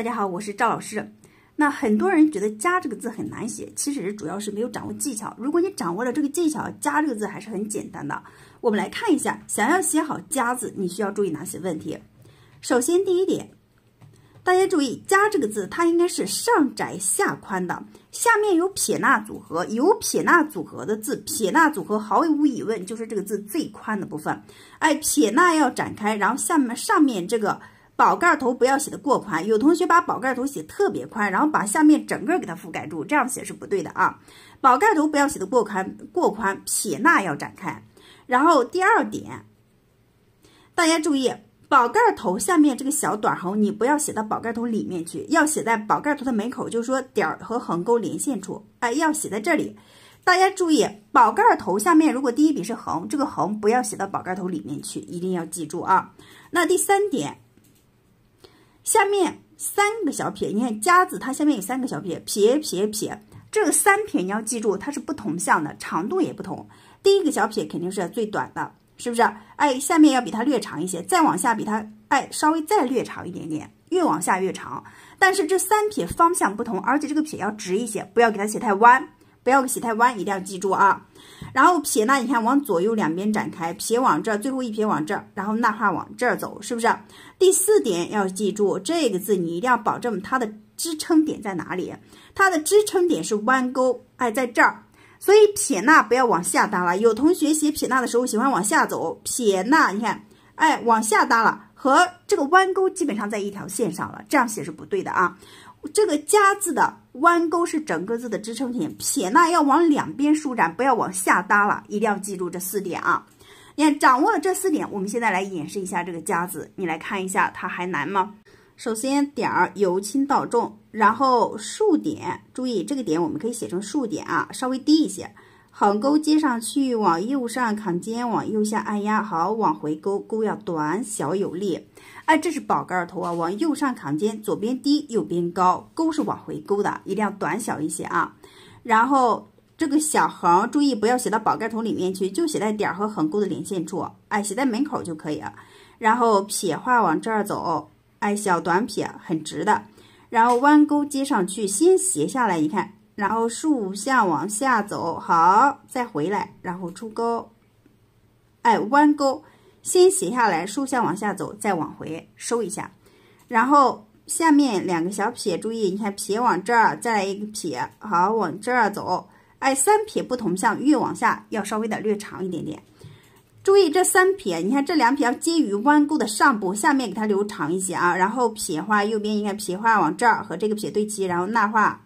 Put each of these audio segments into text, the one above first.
大家好，我是赵老师。那很多人觉得“加”这个字很难写，其实主要是没有掌握技巧。如果你掌握了这个技巧，“加”这个字还是很简单的。我们来看一下，想要写好“加”字，你需要注意哪些问题？首先，第一点，大家注意，“加”这个字它应该是上窄下宽的，下面有撇捺组合，有撇捺组合的字，撇捺组合毫无疑问就是这个字最宽的部分。哎，撇捺要展开，然后下面上面这个。宝盖头不要写的过宽，有同学把宝盖头写特别宽，然后把下面整个给它覆盖住，这样写是不对的啊。宝盖头不要写的过宽，过宽，撇捺要展开。然后第二点，大家注意，宝盖头下面这个小短横，你不要写到宝盖头里面去，要写在宝盖头的门口，就是说点和横勾连线处，哎，要写在这里。大家注意，宝盖头下面如果第一笔是横，这个横不要写到宝盖头里面去，一定要记住啊。那第三点。下面三个小撇，你看“夹”字，它下面有三个小撇，撇撇撇。这个三撇你要记住，它是不同向的，长度也不同。第一个小撇肯定是最短的，是不是？哎，下面要比它略长一些，再往下比它，哎，稍微再略长一点点，越往下越长。但是这三撇方向不同，而且这个撇要直一些，不要给它写太弯。不要写太弯，一定要记住啊。然后撇呢，你看往左右两边展开，撇往这，最后一撇往这，然后捺画往这儿走，是不是？第四点要记住，这个字你一定要保证它的支撑点在哪里？它的支撑点是弯钩，哎，在这儿。所以撇捺不要往下搭了。有同学写撇捺的时候喜欢往下走，撇捺你看，哎，往下搭了，和这个弯钩基本上在一条线上了，这样写是不对的啊。这个“加”字的弯钩是整个字的支撑点，撇捺要往两边舒展，不要往下耷了。一定要记住这四点啊！你看，掌握了这四点，我们现在来演示一下这个“加”字，你来看一下，它还难吗？首先，点儿由轻到重，然后竖点，注意这个点我们可以写成竖点啊，稍微低一些。横钩接上去，往右上扛肩，往右下按压好，往回勾，勾要短小有力。哎，这是宝盖头啊，往右上扛肩，左边低，右边高，勾是往回勾的，一定要短小一些啊。然后这个小横，注意不要写到宝盖头里面去，就写在点儿和横钩的连线处。哎，写在门口就可以了。然后撇画往这儿走，哎，小短撇，很直的。然后弯钩接上去，先斜下来，你看。然后竖向往下走，好，再回来，然后出钩，哎，弯钩，先斜下来，竖向往下走，再往回收一下。然后下面两个小撇，注意，你看撇往这儿，再来一个撇，好，往这儿走，哎，三撇不同向，越往下要稍微的略长一点点。注意这三撇，你看这两撇要接于弯钩的上部，下面给它留长一些啊。然后撇画右边，应该撇画往这儿和这个撇对齐，然后捺画。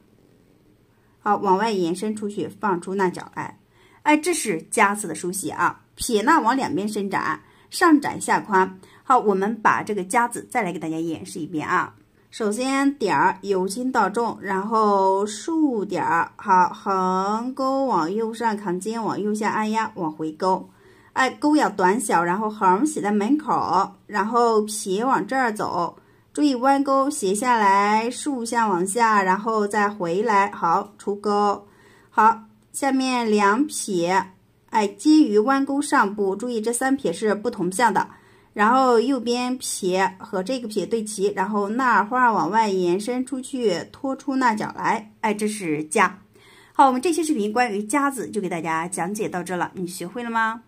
好，往外延伸出去，放出那角来。哎，这是“夹”子的书写啊，撇捺往两边伸展，上窄下宽。好，我们把这个“夹”子再来给大家演示一遍啊。首先点儿由轻到重，然后竖点儿，好，横钩往右上扛肩，往右下按压，往回勾。哎，勾要短小，然后横写在门口，然后撇往这儿走。注意弯钩斜下来，竖向往下，然后再回来。好，出钩。好，下面两撇，哎，基于弯钩上部。注意这三撇是不同向的。然后右边撇和这个撇对齐，然后捺画往外延伸出去，拖出捺角来。哎，这是夹。好，我们这期视频关于夹子就给大家讲解到这了，你学会了吗？